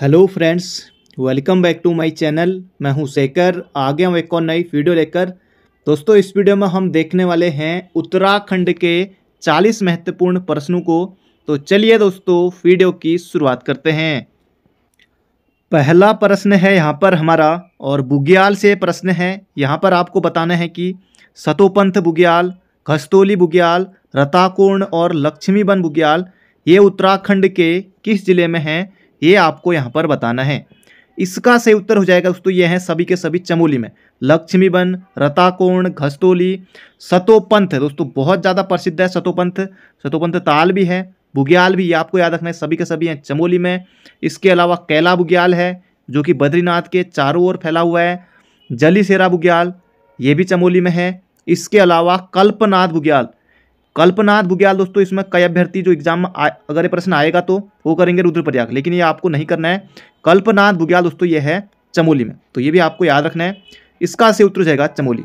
hello friends welcome back to my channel मैं हूं शेखर आ गया हूं एक और नई वीडियो लेकर दोस्तों इस वीडियो में हम देखने वाले हैं उत्तराखंड के 40 महत्वपूर्ण प्रश्नों को तो चलिए दोस्तों वीडियो की शुरुआत करते हैं पहला प्रश्न है यहाँ पर हमारा और बुग्याल से प्रश्न है यहाँ पर आपको बताना है कि सतोपंथ बुग्याल घस्तोली बुग्याल रताकोण और लक्ष्मीबन बुग्याल ये उत्तराखंड के किस जिले में हैं ये आपको यहाँ पर बताना है इसका सही उत्तर हो जाएगा दोस्तों ये हैं सभी के सभी चमोली में लक्ष्मी बन रताकोण घस्तोली सतोपंथ दोस्तों बहुत ज़्यादा प्रसिद्ध है सतोपंथ सतोपंथ ताल भी है बुग्याल भी ये आपको याद रखना है सभी के सभी हैं चमोली में इसके अलावा कैला बुग्याल है जो कि बद्रीनाथ के चारों ओर फैला हुआ है जलीसेरा भुग्याल बुग्याल ये भी चमोली में है इसके अलावा कल्पनाथ बुग्याल कल्पनाथ बुग्याल दोस्तों इसमें कई अभ्यर्थी जो एग्जाम में अगर ये प्रश्न आएगा तो वो करेंगे रुद्रप्रयाग लेकिन ये आपको नहीं करना है कल्पनाथ बुग्याल दोस्तों ये है चमोली में तो ये भी आपको याद रखना है इसका से उत्तर जाएगा चमोली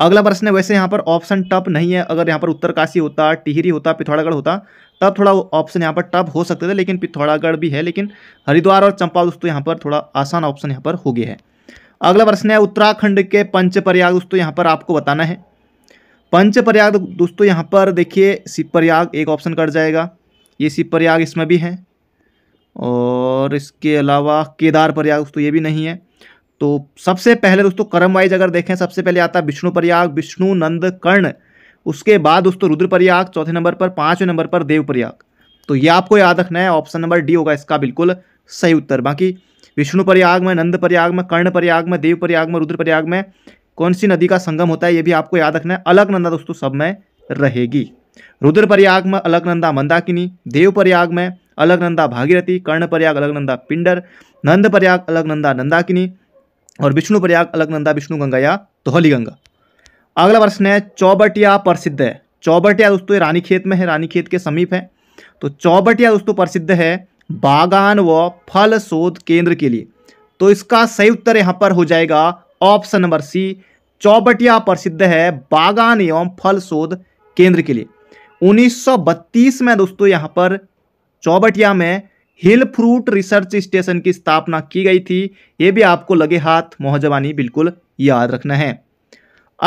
अगला प्रश्न है वैसे यहाँ पर ऑप्शन टप नहीं है अगर यहाँ पर उत्तरकाशी होता टिहरी होता पिथौरागढ़ होता तब थोड़ा ऑप्शन यहाँ पर टप हो सकते थे लेकिन पिथौरागढ़ भी है लेकिन हरिद्वार और चंपा दोस्तों यहाँ पर थोड़ा आसान ऑप्शन यहाँ पर हो गया है अगला प्रश्न है उत्तराखंड के पंचप्रयाग दोस्तों यहाँ पर आपको बताना है पंच प्रयाग दोस्तों यहाँ पर देखिए शिव प्रयाग एक ऑप्शन कट जाएगा ये शिव प्रयाग इसमें भी है और इसके अलावा केदार प्रयाग दोस्तों ये भी नहीं है तो सबसे पहले दोस्तों कर्म वाइज अगर देखें सबसे पहले आता है विष्णु प्रयाग विष्णु नंद कर्ण उसके बाद दोस्तों रुद्र प्रयाग चौथे नंबर पर पाँचवें नंबर पर देव प्रयाग तो ये आपको याद रखना है ऑप्शन नंबर डी होगा इसका बिल्कुल सही उत्तर बाकी विष्णु प्रयाग में नंद प्रयाग में कर्ण प्रयाग में देव प्रयाग में रुद्र प्रयाग में कौन सी नदी का संगम होता है ये भी आपको याद रखना है अलकनंदा दोस्तों सब में रहेगी रुद्र प्रयाग में अलकनंदा मंदाकिनी देव प्रयाग में अलकनंदा भागीरथी कर्ण कर्णप्रयाग अलकनंदा पिंडर नंद नंदप्रयाग अलकनंदा नंदाकिनी और विष्णु विष्णुप्रयाग अलकनंदा विष्णु गंगा या धौली गंगा अगला प्रश्न है चौबटिया प्रसिद्ध है चौबटिया दोस्तों रानी खेत में है रानी खेत के समीप है तो चौबटिया दोस्तों प्रसिद्ध है बागान व फल शोध केंद्र के लिए तो इसका सही उत्तर यहाँ पर हो जाएगा ऑप्शन नंबर सी चौबटिया प्रसिद्ध है बागान एवं फल शोध केंद्र के लिए 1932 में दोस्तों यहां पर चौबटिया में हिल फ्रूट रिसर्च स्टेशन की स्थापना की गई थी ये भी आपको लगे हाथ मोहजवानी बिल्कुल याद रखना है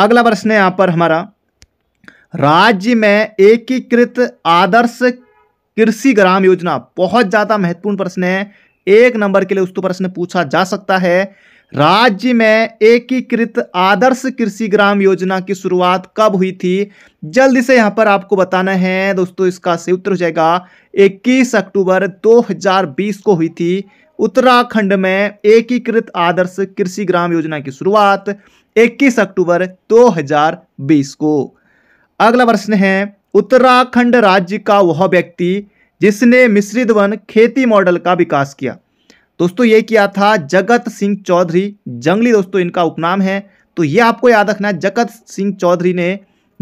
अगला प्रश्न है यहाँ पर हमारा राज्य में एकीकृत आदर्श कृषि ग्राम योजना बहुत ज़्यादा महत्वपूर्ण प्रश्न है एक नंबर के लिए तो प्रश्न पूछा जा सकता है राज्य में एकीकृत आदर्श कृषि ग्राम योजना की शुरुआत कब हुई थी जल्दी से यहां पर आपको बताना है दोस्तों इसका सही उत्तर हो जाएगा 21 अक्टूबर 2020 को हुई थी उत्तराखंड में एकीकृत आदर्श कृषि ग्राम योजना की शुरुआत 21 अक्टूबर 2020 को अगला प्रश्न है उत्तराखंड राज्य का वह व्यक्ति जिसने मिश्रित वन खेती मॉडल का विकास किया दोस्तों ये किया था जगत सिंह चौधरी जंगली दोस्तों इनका उपनाम है तो ये आपको याद रखना है जगत सिंह चौधरी ने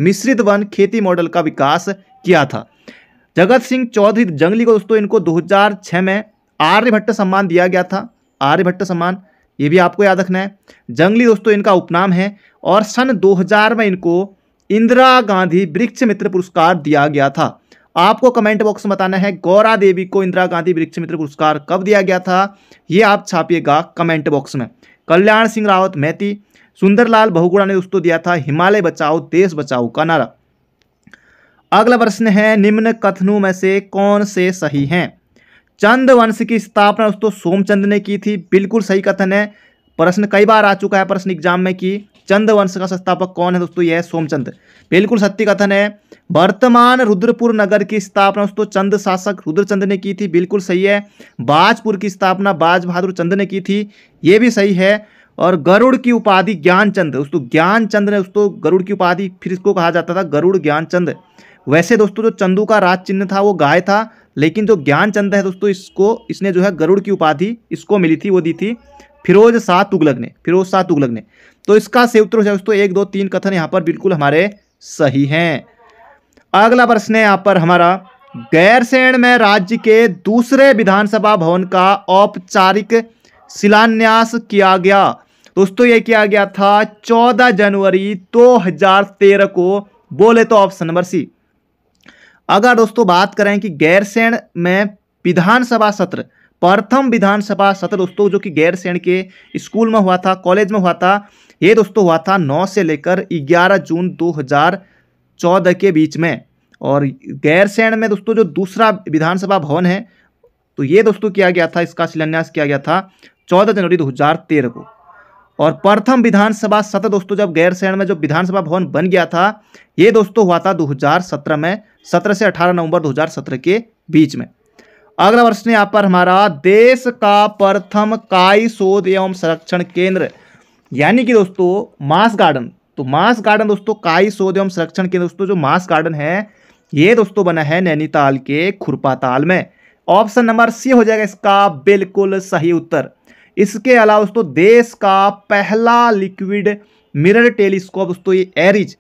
मिश्रित वन खेती मॉडल का विकास किया था जगत सिंह चौधरी जंगली को दोस्तों इनको 2006 में आर्यभट्ट सम्मान दिया गया था आर्यभट्ट सम्मान ये भी आपको याद रखना है जंगली दोस्तों इनका उपनाम है और सन 2000 में इनको इंदिरा गांधी वृक्ष मित्र पुरस्कार दिया गया था आपको कमेंट बॉक्स में बताना है गौरा देवी को इंदिरा गांधी वृक्ष मित्र पुरस्कार कब दिया गया था ये आप छापिएगा कमेंट बॉक्स में कल्याण सिंह रावत मैती सुंदरलाल बहुगुड़ा ने उसको दिया था हिमालय बचाओ देश बचाओ का नारा अगला प्रश्न है निम्न कथनों में से कौन से सही हैं चंद वंश की स्थापना दोस्तों सोमचंद ने की थी बिल्कुल सही कथन है प्रश्न कई बार आ चुका है प्रश्न एग्जाम में कि चंद वंश का संस्थापक कौन है दोस्तों यह सोमचंद बिल्कुल सत्य कथन है वर्तमान रुद्रपुर नगर की स्थापना दोस्तों चंद शासक रुद्रचंद ने की थी बिल्कुल सही है बाजपुर की स्थापना बाज बहादुर चंद ने की थी ये भी सही है और गरुड़ की उपाधि ज्ञानचंद दोस्तों ज्ञानचंद ने दोस्तों गरुड़ की उपाधि फिर इसको कहा जाता था गरुड़ ज्ञानचंद वैसे दोस्तों जो चंदू का राज चिन्ह था वो गाय था लेकिन जो ज्ञानचंद है दोस्तों इसको इसने जो है गरुड़ की उपाधि इसको मिली थी वो दी थी फिरोज शाह तुगलक ने फिरोज शाह तुगलक ने तो इसका सही उत्तर हो जाए दोस्तों एक दो तीन कथन यहाँ पर बिल्कुल हमारे सही हैं अगला प्रश्न है यहाँ पर हमारा गैरसैण में राज्य के दूसरे विधानसभा भवन का औपचारिक शिलान्यास किया गया दोस्तों ये किया गया था 14 जनवरी 2013 को बोले तो ऑप्शन नंबर सी अगर दोस्तों बात करें कि गैरसैण में विधानसभा सत्र प्रथम विधानसभा सत्र दोस्तों जो कि गैर सैन के स्कूल में हुआ था कॉलेज में हुआ था ये दोस्तों हुआ था 9 से लेकर 11 जून 2014 के बीच में और गैर सैन में दोस्तों जो दूसरा विधानसभा भवन है तो ये दोस्तों किया गया था इसका शिलान्यास किया गया था चौदह जनवरी 2013 को और प्रथम विधानसभा सत्र दोस्तों जब गैरसैण में जो विधानसभा भवन बन गया था ये दोस्तों हुआ था 2017 में सत्रह से अठारह नवंबर 2017 के बीच में अगला प्रश्न यहाँ पर हमारा देश का प्रथम काय शोध एवं संरक्षण केंद्र यानी कि दोस्तों मास गार्डन तो मास गार्डन दोस्तों काय शोध एवं संरक्षण केंद्र दोस्तों जो मास गार्डन है ये दोस्तों बना है नैनीताल के खुरपाताल में ऑप्शन नंबर सी हो जाएगा इसका बिल्कुल सही उत्तर इसके अलावा दोस्तों देश का पहला लिक्विड मिरर टेलीस्कोप दोस्तों ये एरिज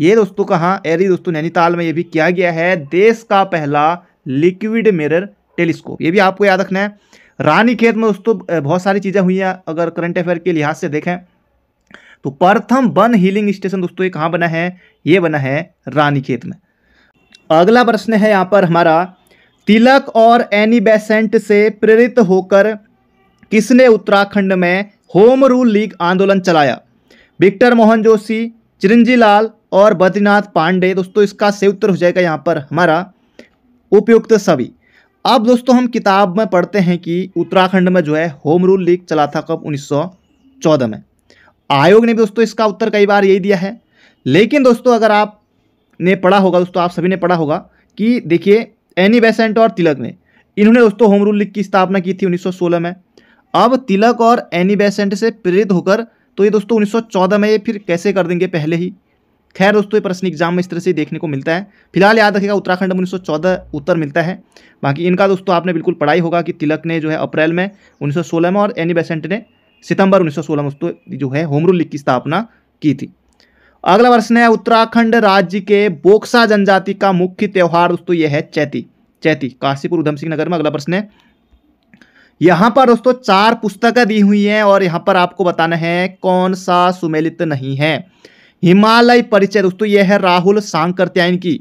ये दोस्तों कहाँ एरिज दोस्तों नैनीताल में ये भी किया गया है देश का पहला लिक्विड मिरर टेलीस्कोप ये भी आपको याद रखना है रानी खेत में दोस्तों बहुत सारी चीज़ें हुई हैं अगर करंट अफेयर के लिहाज से देखें तो प्रथम वन हीलिंग स्टेशन दोस्तों ये कहाँ बना है ये बना है रानी खेत में अगला प्रश्न है यहाँ पर हमारा तिलक और एनी बेसेंट से प्रेरित होकर किसने उत्तराखंड में होम रूल लीग आंदोलन चलाया विक्टर मोहन जोशी चिरंजी लाल और बद्रीनाथ पांडे दोस्तों इसका सही उत्तर हो जाएगा यहाँ पर हमारा उपयुक्त सभी अब दोस्तों हम किताब में पढ़ते हैं कि उत्तराखंड में जो है होम रूल लीग चला था कब 1914 में आयोग ने भी दोस्तों इसका उत्तर कई बार यही दिया है लेकिन दोस्तों अगर आप ने पढ़ा होगा दोस्तों आप सभी ने पढ़ा होगा कि देखिए एनी बेसेंट और तिलक ने इन्होंने दोस्तों होम रूल लीग की स्थापना की थी उन्नीस में अब तिलक और एनी बेसेंट से प्रेरित होकर तो ये दोस्तों उन्नीस में ये फिर कैसे कर देंगे पहले ही खैर दोस्तों ये प्रश्न एग्जाम में इस तरह से देखने को मिलता है फिलहाल याद रखेगा उत्तराखंड में उन्नीस उत्तर मिलता है बाकी इनका दोस्तों आपने बिल्कुल पढ़ाई होगा कि तिलक ने जो है अप्रैल में 1916 में और एनी बेसेंट ने सितंबर 1916 में दोस्तों जो है होमरू लिख लीग की स्थापना की थी अगला प्रश्न है उत्तराखंड राज्य के बोक्सा जनजाति का मुख्य त्यौहार दोस्तों यह है चैती चैती काशीपुर उधम सिंह नगर में अगला प्रश्न है यहाँ पर दोस्तों चार पुस्तकें दी हुई हैं और यहाँ पर आपको बताना है कौन सा सुमेलित नहीं है हिमालय परिचय दोस्तों ये है राहुल सांग करत्यायन की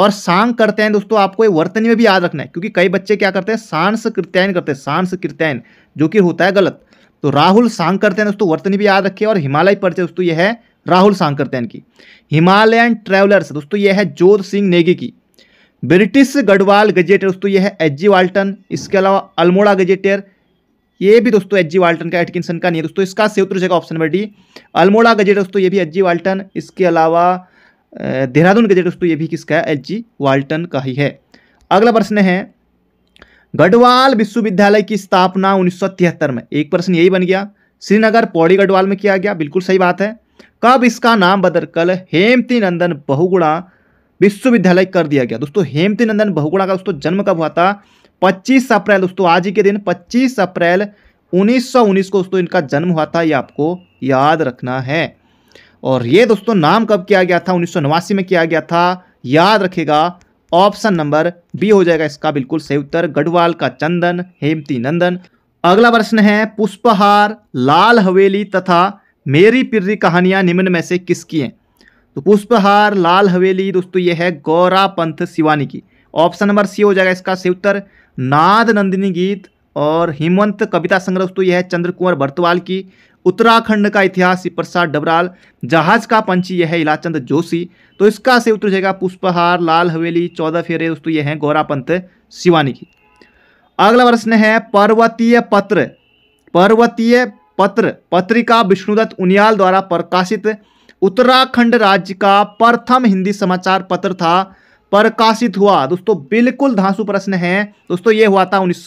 और सांग करते हैं दोस्तों आपको ये वर्तनी में भी याद रखना है क्योंकि कई बच्चे क्या करते हैं सांस कृत्यायन करते हैं सांस कृत्यायन जो कि होता है गलत तो राहुल सांग करते हैं दोस्तों वर्तनी भी याद रखिए और हिमालय परिचय दोस्तों ये है राहुल सांग करते हैं इनकी हिमालयन ट्रैवलर्स दोस्तों ये है जोध सिंह नेगी की ब्रिटिश गढ़वाल गजेटियर दोस्तों ये है एच जी वाल्टन इसके अलावा अल्मोड़ा गजेटियर ये भी दोस्तों एच जी वाल्टन का एटकिंसन का नहीं है दोस्तों इसका सही उत्तर जगह option number D Almora gazette दोस्तों ये भी एच जी वाल्टन इसके अलावा देहरादून गजेट दोस्तों ये भी किसका है एच जी वाल्टन का ही है अगला प्रश्न है गढ़वाल विश्वविद्यालय की स्थापना उन्नीस में एक प्रश्न यही बन गया श्रीनगर पौड़ी गढ़वाल में किया गया बिल्कुल सही बात है कब इसका नाम बदलकर हेमती नंदन बहुगुणा विश्वविद्यालय कर दिया गया दोस्तों हेमती नंदन बहुगुणा का दोस्तों जन्म कब हुआ था 25 अप्रैल दोस्तों आज ही के दिन 25 अप्रैल 1919 को दोस्तों इनका जन्म हुआ था ये आपको याद रखना है और ये दोस्तों नाम कब किया गया था उन्नीस में किया गया था याद रखेगा ऑप्शन नंबर बी हो जाएगा इसका बिल्कुल सही उत्तर गढ़वाल का चंदन हेमती नंदन अगला प्रश्न है पुष्पहार लाल हवेली तथा मेरी पिर्री कहानियां निम्न में से किसकी हैं तो पुष्पहार लाल हवेली दोस्तों यह है गौरा पंथ शिवानी की ऑप्शन नंबर सी हो जाएगा इसका सही उत्तर नाद नंदिनी गीत और हिमवंत कविता संग्रह तो यह है चंद्र कुंवर भरतवाल की उत्तराखंड का इतिहास प्रसाद डबराल जहाज का पंछी यह है इलाचंद जोशी तो इसका से उत्तर जाएगा पुष्पहार लाल हवेली चौदह फेरे दोस्तों यह है गौरा पंत शिवानी की अगला प्रश्न है पर्वतीय पत्र पर्वतीय पत्र पत्रिका विष्णुदत्त उनियाल द्वारा प्रकाशित उत्तराखंड राज्य का प्रथम हिंदी समाचार पत्र था प्रकाशित हुआ दोस्तों बिल्कुल धांसू प्रश्न है दोस्तों ये हुआ था उन्नीस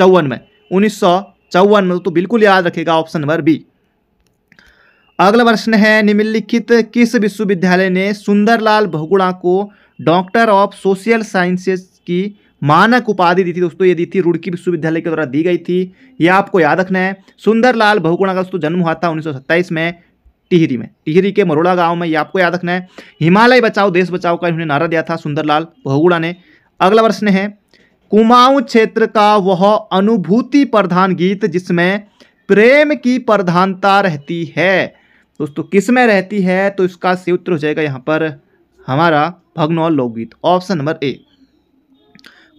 में उन्नीस में दोस्तों बिल्कुल याद रखेगा ऑप्शन नंबर बी अगला प्रश्न है निम्नलिखित किस विश्वविद्यालय ने सुंदरलाल बहुगुणा को डॉक्टर ऑफ सोशल साइंसेज की मानक उपाधि दी थी दोस्तों ये दी थी रुड़की विश्वविद्यालय के द्वारा दी गई थी ये आपको याद रखना है सुंदरलाल बहुगुणा का दोस्तों जन्म हुआ था उन्नीस में टिहरी में टिहरी के मरोड़ा गांव में ये आपको याद रखना है हिमालय बचाओ देश बचाओ का इन्होंने नारा दिया था सुंदरलाल बहुगुड़ा ने अगला प्रश्न है कुमाऊं क्षेत्र का वह अनुभूति प्रधान गीत जिसमें प्रेम की प्रधानता रहती है दोस्तों किसमें रहती है तो इसका सही उत्तर हो जाएगा यहाँ पर हमारा भगनौल लोकगीत ऑप्शन नंबर ए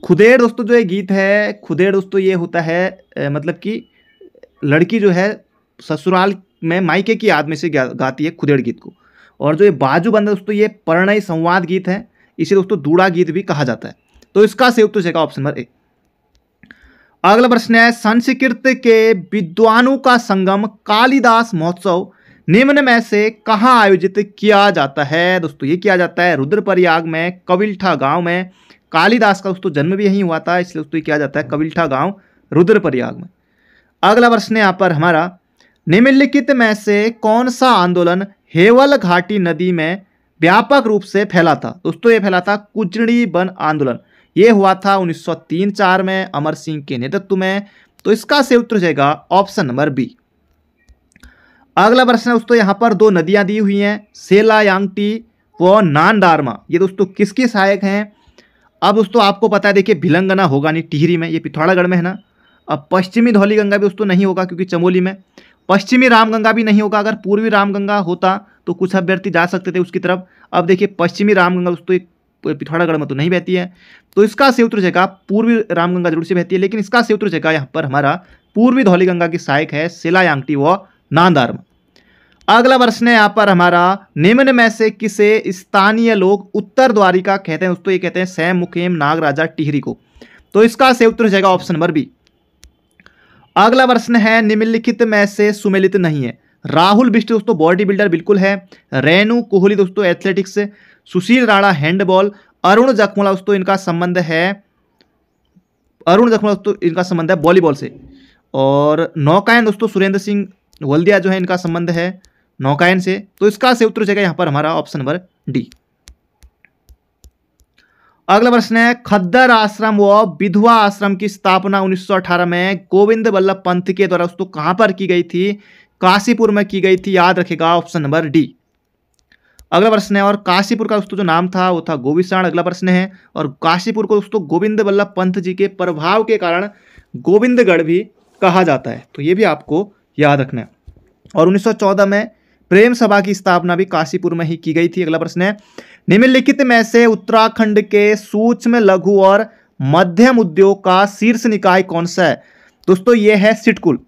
खुदेर दोस्तों जो ये गीत है खुदेर दोस्तों ये होता है मतलब कि लड़की जो है ससुराल में माइके की याद में से गाती है खुदेड़ गीत को और जो ये बाजू बंद है दोस्तों ये परणय संवाद गीत है इसे दोस्तों दूड़ा गीत भी कहा जाता है तो इसका संयुक्त तो जगह ऑप्शन नंबर ए अगला प्रश्न है संस्कृत के विद्वानों का संगम कालिदास महोत्सव निम्न में से कहाँ आयोजित किया जाता है दोस्तों ये किया जाता है रुद्रप्रयाग में कविल्ठा गांव में कालिदास का दोस्तों जन्म भी यहीं हुआ था इसलिए दोस्तों ये किया जाता है कविल्ठा गांव रुद्रप्रयाग में अगला प्रश्न है यहाँ पर हमारा निम्नलिखित में से कौन सा आंदोलन हेवल घाटी नदी में व्यापक रूप से फैला था दोस्तों ये फैला था कुचड़ी बन आंदोलन ये हुआ था 1903-4 में अमर सिंह के नेतृत्व में तो इसका से उत्तर जाएगा ऑप्शन नंबर बी अगला प्रश्न दोस्तों यहाँ पर दो नदियाँ दी हुई हैं सेला यांगटी व नानदारमा ये दोस्तों किसके सहायक हैं अब दोस्तों आपको पता है देखिए भिलंगना होगा नहीं टिहरी में ये पिथौरागढ़ में है ना अब पश्चिमी धौली गंगा भी दोस्तों नहीं होगा क्योंकि चमोली में पश्चिमी रामगंगा भी नहीं होगा अगर पूर्वी रामगंगा होता तो कुछ अभ्यर्थी जा सकते थे उसकी तरफ अब देखिए पश्चिमी रामगंगा दोस्तों एक पिथौरागढ़ में तो नहीं बहती है तो इसका सेवत्र जगह पूर्वी रामगंगा जरूर से बहती है लेकिन इसका सेवत्र जगह यहाँ पर हमारा पूर्वी धौली गंगा की सहायक है सिलायांगटी व नांदार अगला प्रश्न है यहाँ पर हमारा निम्न में से किसे स्थानीय लोग उत्तर द्वारिका कहते हैं दोस्तों ये कहते हैं सैम मुखेम नागराजा टिहरी को तो इसका से उत्तर हो जाएगा ऑप्शन नंबर बी अगला प्रश्न है निम्नलिखित में से सुमेलित नहीं है राहुल बिस्ट दोस्तों बॉडी बिल्डर बिल्कुल है रेणु कोहली दोस्तों एथलेटिक्स सुशील राणा हैंडबॉल अरुण जखमला दोस्तों इनका संबंध है अरुण जखमला दोस्तों इनका संबंध है वॉलीबॉल से और नौकायन दोस्तों सुरेंद्र सिंह वल्दिया जो है इनका संबंध है नौकायन से तो इसका से उत्तर जगह यहाँ पर हमारा ऑप्शन नंबर डी अगला प्रश्न है खद्दर आश्रम व विधवा आश्रम की स्थापना 1918 में गोविंद वल्लभ पंत के द्वारा उसको कहां पर की गई थी काशीपुर में की गई थी याद रखेगा ऑप्शन नंबर डी अगला प्रश्न है और काशीपुर का दोस्तों जो नाम था वो था गोविशाण अगला प्रश्न है और काशीपुर को दोस्तों गोविंद वल्लभ पंत जी के प्रभाव के कारण गोविंदगढ़ भी कहा जाता है तो ये भी आपको याद रखना है और 1914 में प्रेम सभा की स्थापना भी काशीपुर में ही की गई थी अगला प्रश्न है निम्नलिखित में से उत्तराखंड के सूक्ष्म लघु और मध्यम उद्योग का शीर्ष निकाय कौन सा है दोस्तों ये है सिटकुल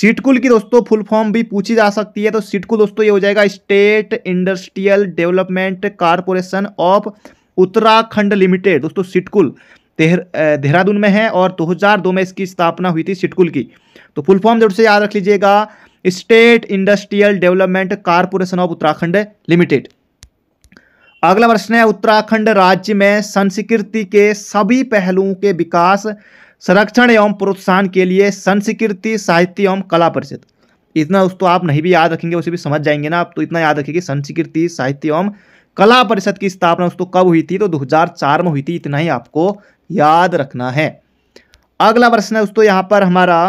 सिटकुल की दोस्तों फुल फॉर्म भी पूछी जा सकती है तो सिटकुल दोस्तों ये हो जाएगा state industrial development corporation of Uttarakhand limited दोस्तों सिटकुल देहरादून में है और 2002 में इसकी स्थापना हुई थी सिटकुल की तो फुल फॉर्म जरूर से याद रख लीजिएगा state industrial development corporation of Uttarakhand limited अगला प्रश्न है उत्तराखंड राज्य में संस्कृति के सभी पहलुओं के विकास संरक्षण एवं प्रोत्साहन के लिए संस्कृति साहित्य एवं कला परिषद इतना दोस्तों आप नहीं भी याद रखेंगे उसे भी समझ जाएंगे ना आप तो इतना याद रखेंगे संस्कृति साहित्य एवं कला परिषद की स्थापना दोस्तों कब हुई थी तो 2004 में हुई थी इतना ही आपको याद रखना है अगला प्रश्न है दोस्तों यहाँ पर हमारा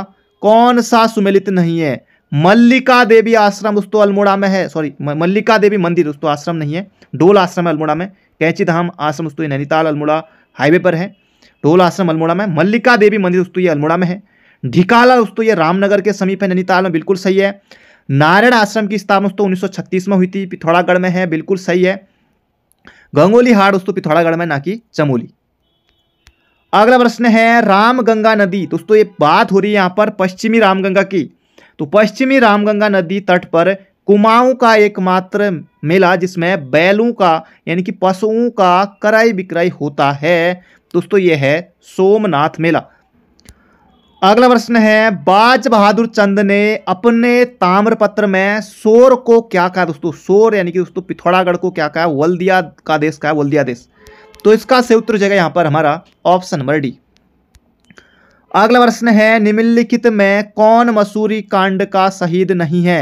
कौन सा सुमेलित नहीं है मल्लिका देवी आश्रम उस तो अल्मोड़ा में है सॉरी मल्लिका देवी मंदिर दोस्तों आश्रम नहीं है डोल आश्रम है अल्मोड़ा में कैंची धाम आश्रम उस तो नैनीताल अल्मोड़ा हाईवे पर है डोल आश्रम अल्मोड़ा में मल्लिका देवी मंदिर दोस्तों ये अल्मोड़ा में है ढिकाला दोस्तों ये रामनगर के समीप है नैनीताल में बिल्कुल सही है नारायण आश्रम की स्थापना दोस्तों उन्नीस में हुई थी पिथौरागढ़ में है बिल्कुल सही है गंगोली हाड़ उस तो पिथौरागढ़ में ना कि चमोली अगला प्रश्न है रामगंगा नदी दोस्तों ये बात हो रही है यहाँ पर पश्चिमी रामगंगा की तो पश्चिमी रामगंगा नदी तट पर कुमाऊं का एकमात्र मेला जिसमें बैलों का यानी कि पशुओं का क्रय विक्रय होता है दोस्तों यह है सोमनाथ मेला अगला प्रश्न है बाज बहादुर चंद ने अपने ताम्रपत्र में सोर को क्या कहा दोस्तों सोर यानी कि दोस्तों पिथौरागढ़ को क्या कहा वल्दिया का देश कहा वल्दिया देश तो इसका से उत्तर जगह यहां पर हमारा ऑप्शन नंबर डी अगला प्रश्न है निम्नलिखित में कौन मसूरी कांड का शहीद नहीं है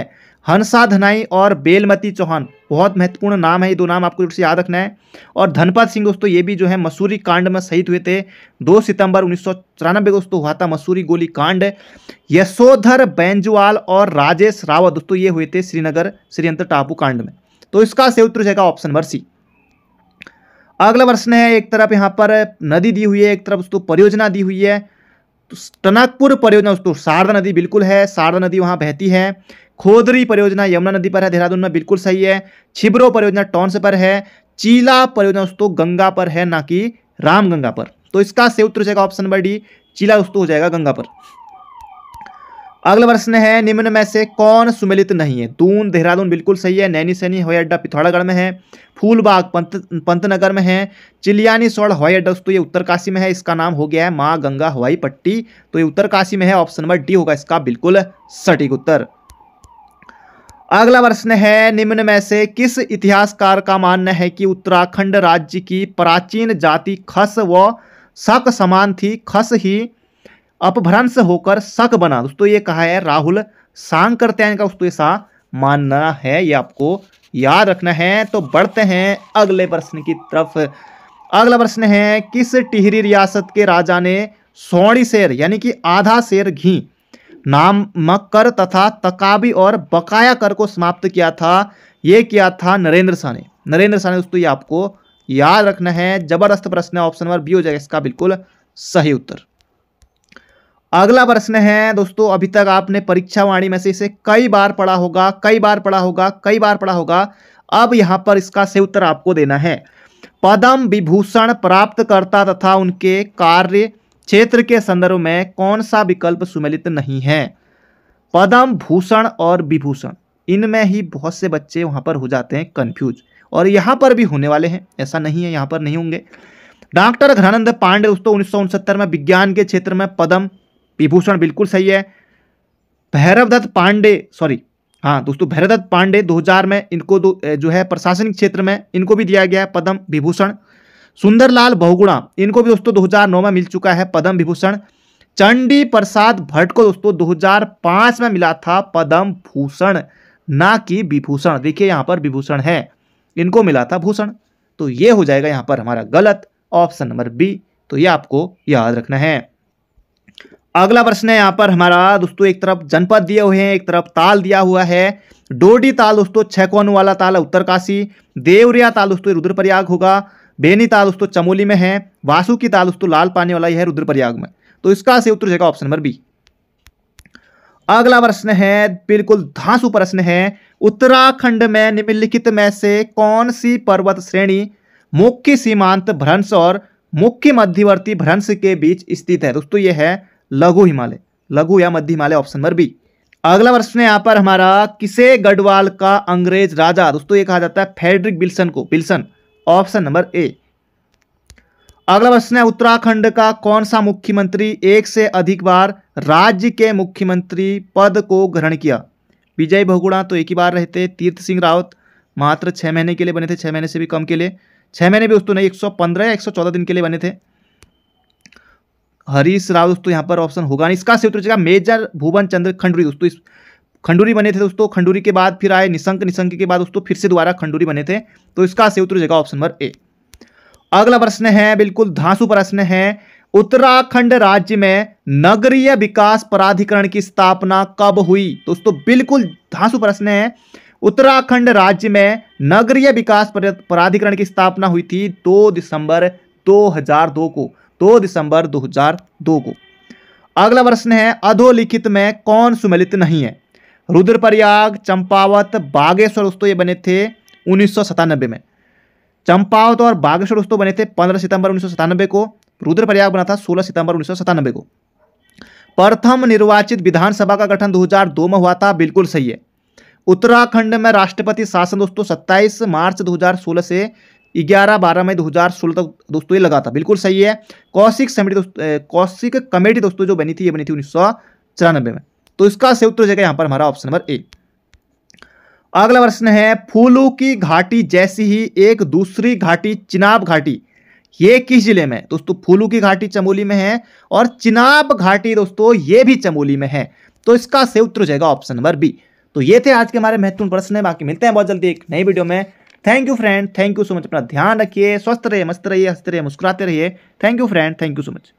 हंसा धनाई और बेलमती चौहान बहुत महत्वपूर्ण नाम है ये दो नाम आपको जो याद रखना है और धनपत सिंह दोस्तों ये भी जो है मसूरी कांड में शहीद हुए थे दो सितंबर उन्नीस सौ चौरानबे दोस्तों हुआ था मसूरी गोली कांड यशोधर बैंजवाल और राजेश रावत दोस्तों ये हुए थे श्रीनगर श्रीयंत्र टापू कांड में तो इसका सही उत्तर जाएगा ऑप्शन नंबर सी अगला प्रश्न है एक तरफ यहाँ पर नदी दी हुई है एक तरफ दोस्तों परियोजना दी हुई है तो टनकपुर परियोजना दोस्तों शारदा नदी बिल्कुल है शारदा नदी वहाँ बहती है खोदरी परियोजना यमुना नदी पर है देहरादून में बिल्कुल सही है छिबरो परियोजना टॉन्स पर है चीला परियोजना दोस्तों गंगा पर है ना कि रामगंगा पर तो इसका सही उत्तर हो जाएगा ऑप्शन नंबर डी चीला दोस्तों हो जाएगा गंगा पर अगला प्रश्न है निम्न में से कौन सुमिलित नहीं है दून देहरादून बिल्कुल सही है नैनी सैनी हवाई अड्डा पिथौरागढ़ में है फूलबाग पंत पंतनगर में है चिलियानी स्वर्ण हवाई अड्डा तो ये उत्तरकाशी में है इसका नाम हो गया है माँ गंगा हवाई पट्टी तो ये उत्तरकाशी में है ऑप्शन नंबर डी होगा इसका बिल्कुल सटीक उत्तर अगला प्रश्न है निम्न में से किस इतिहासकार का मानना है कि उत्तराखंड राज्य की प्राचीन जाति खस व शक समान थी खस ही अपभ्रंश होकर शक बना दोस्तों ये कहा है राहुल सांग करते हैं इनका दोस्तों ऐसा मानना है ये आपको याद रखना है तो बढ़ते हैं अगले प्रश्न की तरफ अगला प्रश्न है किस टिहरी रियासत के राजा ने सौड़ी शेर यानी कि आधा शेर घी नाम मकर तथा तकाबी और बकाया कर को समाप्त किया था ये किया था नरेंद्र शाह ने नरेंद्र शाह ने दोस्तों ये आपको याद रखना है जबरदस्त प्रश्न है ऑप्शन नंबर बी हो जाएगा इसका बिल्कुल सही उत्तर अगला प्रश्न है दोस्तों अभी तक आपने परीक्षावाणी में से इसे कई बार पढ़ा होगा कई बार पढ़ा होगा कई बार पढ़ा होगा अब यहाँ पर इसका से उत्तर आपको देना है पदम विभूषण प्राप्तकर्ता तथा उनके कार्य क्षेत्र के संदर्भ में कौन सा विकल्प सुमेलित नहीं है पदम भूषण और विभूषण इनमें ही बहुत से बच्चे वहां पर हो जाते हैं कन्फ्यूज और यहां पर भी होने वाले हैं ऐसा नहीं है यहाँ पर नहीं होंगे डॉक्टर घनानंद पांडे दोस्तों उन्नीस में विज्ञान के क्षेत्र में पदम विभूषण बिल्कुल सही है भैरवदत्त पांडे सॉरी हाँ दोस्तों भैरवदत्त पांडे 2000 में इनको जो है प्रशासनिक क्षेत्र में इनको भी दिया गया है पद्म विभूषण सुंदरलाल बहुगुणा इनको भी दोस्तों 2009 में मिल चुका है पद्म विभूषण चंडी प्रसाद भट्ट को दोस्तों 2005 में मिला था पद्म भूषण ना कि विभूषण देखिए यहाँ पर विभूषण है इनको मिला था भूषण तो ये हो जाएगा यहाँ पर हमारा गलत ऑप्शन नंबर बी तो ये आपको याद रखना है अगला प्रश्न है यहाँ पर हमारा दोस्तों एक तरफ जनपद दिए हुए हैं एक तरफ ताल दिया हुआ है डोडी ताल दोस्तों छह कोन वाला ताल है उत्तरकाशी देवरिया ताल दोस्तों रुद्रप्रयाग होगा बेनी ताल दोस्तों चमोली में है वासु की ताल दोस्तों लाल पानी वाला यह है रुद्रप्रयाग में तो इसका सही उत्तर जाएगा ऑप्शन नंबर बी अगला प्रश्न है बिल्कुल धांसू प्रश्न है उत्तराखंड में निम्नलिखित में से कौन सी पर्वत श्रेणी मुख्य सीमांत भ्रंश और मुख्य मध्यवर्ती भ्रंश के बीच स्थित है दोस्तों यह है लघु हिमालय लघु या मध्य हिमालय ऑप्शन नंबर बी अगला प्रश्न यहाँ पर हमारा किसे गढ़वाल का अंग्रेज राजा दोस्तों ये कहा जाता है फेडरिक बिल्सन को बिल्सन ऑप्शन नंबर ए अगला प्रश्न है उत्तराखंड का कौन सा मुख्यमंत्री एक से अधिक बार राज्य के मुख्यमंत्री पद को ग्रहण किया विजय भगुड़ा तो एक ही बार रहते तीर्थ सिंह रावत मात्र छः महीने के लिए बने थे छः महीने से भी कम के लिए छः महीने भी दोस्तों नहीं एक सौ पंद्रह या एक सौ चौदह दिन के लिए बने थे हरीश राव दोस्तों यहाँ पर ऑप्शन होगा नहीं इसका सही उत्तर जाएगा मेजर भुवन चंद्र खंडूरी दोस्तों इस खंडूरी बने थे दोस्तों खंडूरी के बाद फिर आए निशंक निशंक के बाद दोस्तों फिर से दोबारा खंडूरी बने थे तो इसका सही उत्तर जाएगा ऑप्शन नंबर ए अगला प्रश्न है बिल्कुल धांसु प्रश्न है उत्तराखंड राज्य में नगरीय विकास प्राधिकरण की स्थापना कब हुई दोस्तों तो बिल्कुल धांसु प्रश्न है उत्तराखंड राज्य में नगरीय विकास प्राधिकरण की स्थापना हुई थी 2 दिसंबर 2002 को दो दिसंबर 2002 को अगला प्रश्न है अधोलिखित में कौन सुमिलित नहीं है रुद्रप्रयाग चंपावत बागेश्वर दोस्तों ये बने थे उन्नीस में चंपावत और बागेश्वर दोस्तों बने थे 15 सितंबर उन्नीस को रुद्रप्रयाग बना था 16 सितंबर उन्नीस को प्रथम निर्वाचित विधानसभा का गठन 2002 में हुआ था बिल्कुल सही है उत्तराखंड में राष्ट्रपति शासन दोस्तों 27 मार्च 2016 से ग्यारह बारह मई 2016 तक दोस्तों ये लगा था बिल्कुल सही है कौशिक समिति कौशिक कमेटी दोस्तों जो बनी थी ये बनी थी उन्नीस में तो इसका सही उत्तर जगह यहाँ पर हमारा ऑप्शन नंबर ए अगला प्रश्न है फूलों की घाटी जैसी ही एक दूसरी घाटी चिनाब घाटी ये किस जिले में दोस्तों फूलों की घाटी चमोली में है और चिनाब घाटी दोस्तों ये भी चमोली में है तो इसका सही उत्तर हो जाएगा ऑप्शन नंबर बी तो ये थे आज के हमारे महत्वपूर्ण प्रश्न है बाकी मिलते हैं बहुत जल्दी एक नई वीडियो में thank you friend thank you so much अपना ध्यान रखिए स्वस्थ रहिए मस्त रहिए हंसते रहिए मुस्कुराते रहिए thank you friend thank you so much